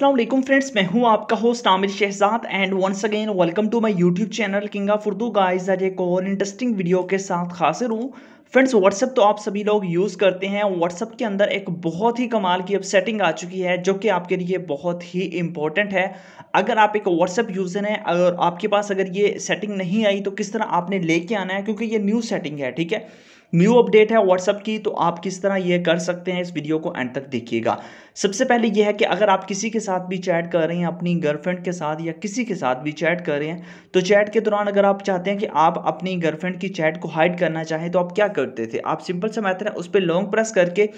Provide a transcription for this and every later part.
अस्सलाम वालेकुम फ्रेंड्स मैं हूं आपका host Aamir Shahzad and once again welcome to my YouTube channel किंगा फुर्दू गाइस आज एक और इंटरेस्टिंग वीडियो के साथ हाजिर हूं फ्रेंड्स व्हाट्सअप तो आप सभी लोग यूज़ करते हैं व्हाट्सअप के अंदर एक बहुत ही कमाल की अब सेटिंग आ चुकी है जो कि आपके लिए बहुत ही इंपॉर्टेंट है अगर आप एक व्हाट्सअप यूज़र हैं और आपके पास अगर ये सेटिंग नहीं आई तो किस तरह आपने लेके आना है क्योंकि ये न्यू सेटिंग है ठीक है न्यू अपडेट है व्हाट्सअप की तो आप किस तरह ये कर सकते हैं इस वीडियो को एंड तक देखिएगा सबसे पहले यह है कि अगर आप किसी के साथ भी चैट कर रहे हैं अपनी गर्लफ्रेंड के साथ या किसी के साथ भी चैट कर रहे हैं तो चैट के दौरान अगर आप चाहते हैं कि आप अपनी गर्लफ्रेंड की चैट को हाइड करना चाहें तो आप क्या करते थे आप सिंपल सा मैथड है उस पर लॉन्ग प्रेस करके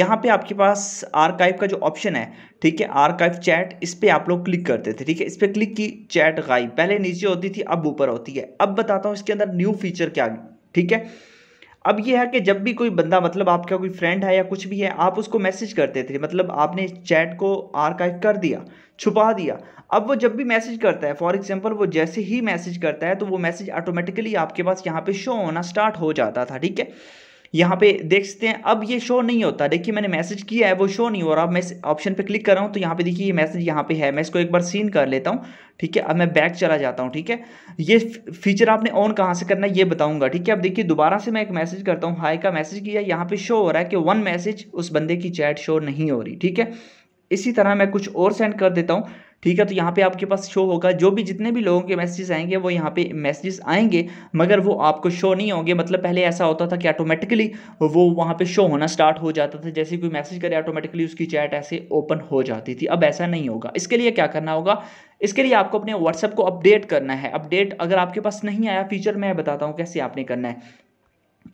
यहाँ पे आपके पास आर्काइव का जो ऑप्शन है ठीक है आर्काइव चैट इस पर आप लोग क्लिक करते थे ठीक है इस पर क्लिक की चैट गायब पहले नीचे होती थी अब ऊपर होती है अब बताता हूँ इसके अंदर न्यू फीचर क्या ठीक है अब ये है कि जब भी कोई बंदा मतलब आपका कोई फ्रेंड है या कुछ भी है आप उसको मैसेज करते थे मतलब आपने चैट को आर्काइव कर दिया छुपा दिया अब वो जब भी मैसेज करता है फॉर एग्जांपल वो जैसे ही मैसेज करता है तो वो मैसेज ऑटोमेटिकली आपके पास यहाँ पे शो होना स्टार्ट हो जाता था ठीक है यहाँ पे देख सकते हैं अब ये शो नहीं होता देखिए मैंने मैसेज किया है वो शो नहीं हो रहा अब मैं ऑप्शन पे क्लिक कर रहा हूँ तो यहाँ पे देखिए ये मैसेज यहाँ पे है मैं इसको एक बार सीन कर लेता हूँ ठीक है अब मैं बैक चला जाता हूँ ठीक है ये फीचर आपने ऑन कहाँ से करना है ये बताऊँगा ठीक है अब देखिए दोबारा से मैं एक मैसेज करता हूँ हाई का मैसेज किया यहाँ पर शो हो रहा है कि वन मैसेज उस बंदे की चैट शो नहीं हो रही ठीक है इसी तरह मैं कुछ और सेंड कर देता हूँ ठीक है तो यहाँ पे आपके पास शो होगा जो भी जितने भी लोगों के मैसेजेस आएंगे वो यहाँ पे मैसेजेस आएंगे मगर वो आपको शो नहीं होंगे मतलब पहले ऐसा होता था कि ऑटोमेटिकली वो वहाँ पे शो होना स्टार्ट हो जाता था जैसे कोई मैसेज करे ऑटोमेटिकली उसकी चैट ऐसे ओपन हो जाती थी अब ऐसा नहीं होगा इसके लिए क्या करना होगा इसके लिए आपको अपने व्हाट्सएप को अपडेट करना है अपडेट अगर आपके पास नहीं आया फीचर मैं बताता हूँ कैसे आपने करना है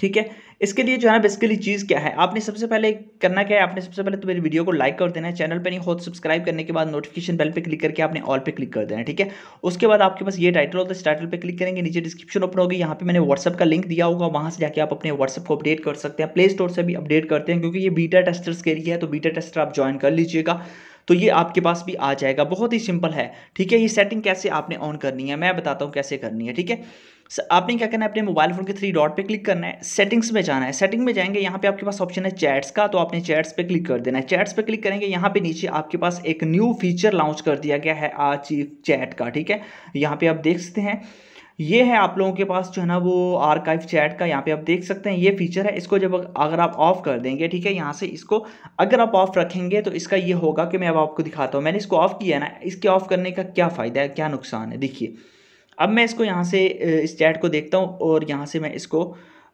ठीक है इसके लिए जो है ना बेसिकली चीज़ क्या है आपने सबसे पहले करना क्या है आपने सबसे पहले तो मेरी वीडियो को लाइक कर देना है चैनल पे नहीं हो तो सब्सक्राइब करने के बाद नोटिफिकेशन बेल पे क्लिक करके आपने ऑल पे क्लिक कर देना है ठीक है उसके बाद आपके पास ये टाइटल होता है इस टाइटल पर क्लिक करेंगे नीचे डिस्क्रिप्शन ओपन होगी यहाँ पर मैंने व्हाट्सअप का लिंक दिया होगा वहाँ से जाकर आप अपने व्हाट्सअप को अपडेट कर सकते हैं प्ले स्टोर से भी अपडेट करते हैं क्योंकि ये बीटा टेस्टर्स के लिए है तो बीटा टेस्टर आप ज्वाइन कर लीजिएगा तो ये आपके पास भी आ जाएगा बहुत ही सिंपल है ठीक है ये सेटिंग कैसे आपने ऑन करनी है मैं बताता हूँ कैसे करनी है ठीक है आपने क्या करना है अपने मोबाइल फोन के थ्री डॉट पे क्लिक करना है सेटिंग्स में जाना है सेटिंग में जाएंगे यहाँ पे आपके पास ऑप्शन है चैट्स का तो आपने चैट्स पे क्लिक कर देना है चैट्स पे क्लिक करेंगे यहाँ पे नीचे आपके पास एक न्यू फीचर लॉन्च कर दिया गया है आज चैट का ठीक है यहाँ पे आप देख सकते हैं ये है आप लोगों के पास जो है ना वो आर्काइव चैट का यहाँ पे आप देख सकते हैं ये फीचर है इसको जब अगर आप ऑफ कर देंगे ठीक है यहाँ से इसको अगर आप ऑफ रखेंगे तो इसका ये होगा कि मैं अब आपको दिखाता हूँ मैंने इसको ऑफ किया है ना इसके ऑफ करने का क्या फ़ायदा है क्या नुकसान है देखिए अब मैं इसको यहाँ से इस चैट को देखता हूँ और यहाँ से मैं इसको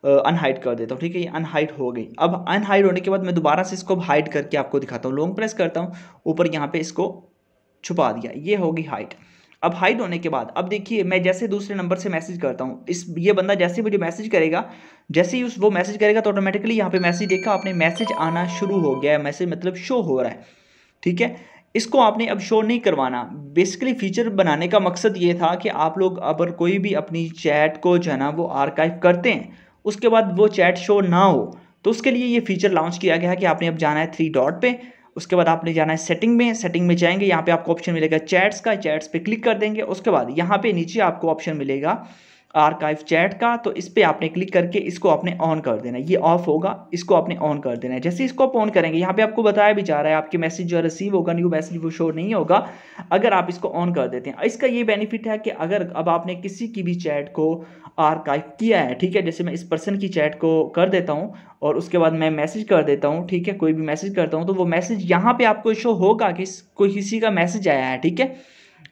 अनहाइड कर देता हूँ ठीक है ये अनहाइड हो गई अब अनहाइड होने के बाद मैं दोबारा से इसको हाइड करके आपको दिखाता हूँ लॉन्ग प्रेस करता हूँ ऊपर यहाँ पर इसको छुपा दिया ये होगी हाइट अब हाइड होने के बाद अब देखिए मैं जैसे दूसरे नंबर से मैसेज करता हूँ इस ये बंदा जैसे मुझे मैसेज करेगा जैसे ही उस वो मैसेज करेगा तो ऑटोमेटिकली यहाँ पे मैसेज देखा आपने मैसेज आना शुरू हो गया है मैसेज मतलब शो हो रहा है ठीक है इसको आपने अब शो नहीं करवाना बेसिकली फीचर बनाने का मकसद ये था कि आप लोग अगर कोई भी अपनी चैट को जो है ना वो आर्काइव करते हैं उसके बाद वो चैट शो ना हो तो उसके लिए ये फीचर लॉन्च किया गया कि आपने अब जाना है थ्री डॉट पर उसके बाद आपने जाना है सेटिंग में सेटिंग में जाएंगे यहाँ पे आपको ऑप्शन मिलेगा चैट्स का चैट्स पे क्लिक कर देंगे उसके बाद यहाँ पे नीचे आपको ऑप्शन मिलेगा आर्काइव चैट का तो इस पर आपने क्लिक करके इसको आपने ऑन कर देना ये ऑफ होगा इसको आपने ऑन कर देना है जैसे इसको आप ऑन करेंगे यहाँ पे आपको बताया भी जा रहा है आपके मैसेज जो रिसीव होगा न्यू मैसेज वो शो नहीं होगा अगर आप इसको ऑन कर देते हैं इसका ये बेनिफिट है कि अगर अब आपने किसी की भी चैट को आर्काइव किया है ठीक है जैसे मैं इस पर्सन की चैट को कर देता हूँ और उसके बाद मैं मैसेज कर देता हूँ ठीक है कोई भी मैसेज करता हूँ तो वो मैसेज यहाँ पर आपको शो होगा कि कोई किसी का मैसेज आया है ठीक है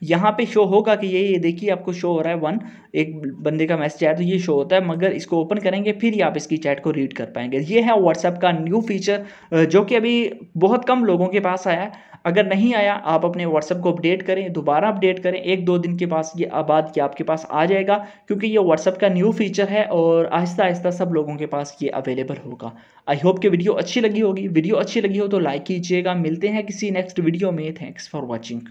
यहाँ पे शो होगा कि ये ये देखिए आपको शो हो रहा है वन एक बंदे का मैसेज आया तो ये शो होता है मगर इसको ओपन करेंगे फिर ही आप इसकी चैट को रीड कर पाएंगे ये है व्हाट्सएप का न्यू फीचर जो कि अभी बहुत कम लोगों के पास आया है अगर नहीं आया आप अपने व्हाट्सएप को अपडेट करें दोबारा अपडेट करें एक दो दिन के पास ये आबाद ये आपके पास आ जाएगा क्योंकि ये व्हाट्सएप का न्यू फीचर है और आहिस्ता आहिस्ता सब लोगों के पास ये अवेलेबल होगा आई होप कि वीडियो अच्छी लगी होगी वीडियो अच्छी लगी हो तो लाइक कीजिएगा मिलते हैं किसी नेक्स्ट वीडियो में थैंक्स फॉर वॉचिंग